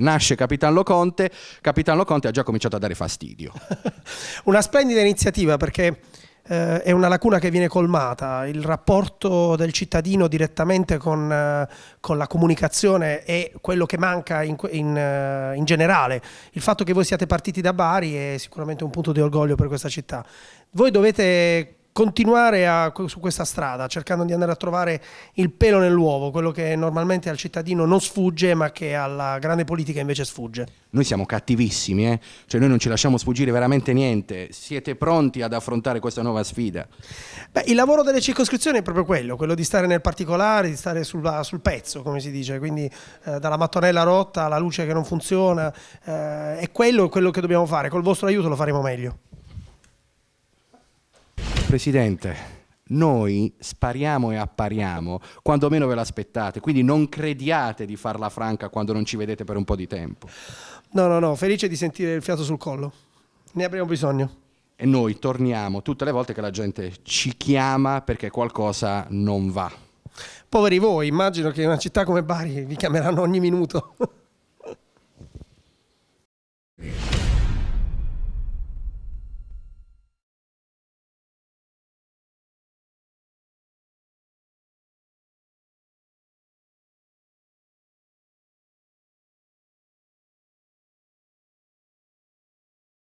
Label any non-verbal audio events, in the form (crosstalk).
Nasce Capitano Conte, Capitano Conte ha già cominciato a dare fastidio. (laughs) Una splendida iniziativa perché eh, è una lacuna che viene colmata, il rapporto del cittadino direttamente con, eh, con la comunicazione è quello che manca in, in, eh, in, generale. Il fatto che voi siate partiti da Bari è sicuramente un punto di orgoglio per questa città. Voi dovete continuare a, su questa strada, cercando di andare a trovare il pelo nell'uovo, quello che normalmente al cittadino non sfugge, ma che alla grande politica invece sfugge. Noi siamo cattivissimi, eh? cioè noi non ci lasciamo sfuggire veramente niente. Siete pronti ad affrontare questa nuova sfida? Beh, il lavoro delle circoscrizioni è proprio quello, quello di stare nel particolare, di stare sulla, sul pezzo, come si dice, quindi eh, dalla mattonella rotta alla luce che non funziona, eh, è quello, quello che dobbiamo fare, col vostro aiuto lo faremo meglio. Presidente, noi spariamo e appariamo quando meno ve l'aspettate, quindi non crediate di farla franca quando non ci vedete per un po' di tempo. No, no, no, felice di sentire il fiato sul collo, ne abbiamo bisogno. E noi torniamo tutte le volte che la gente ci chiama perché qualcosa non va. Poveri voi, immagino che in una città come Bari vi chiameranno ogni minuto. (laughs)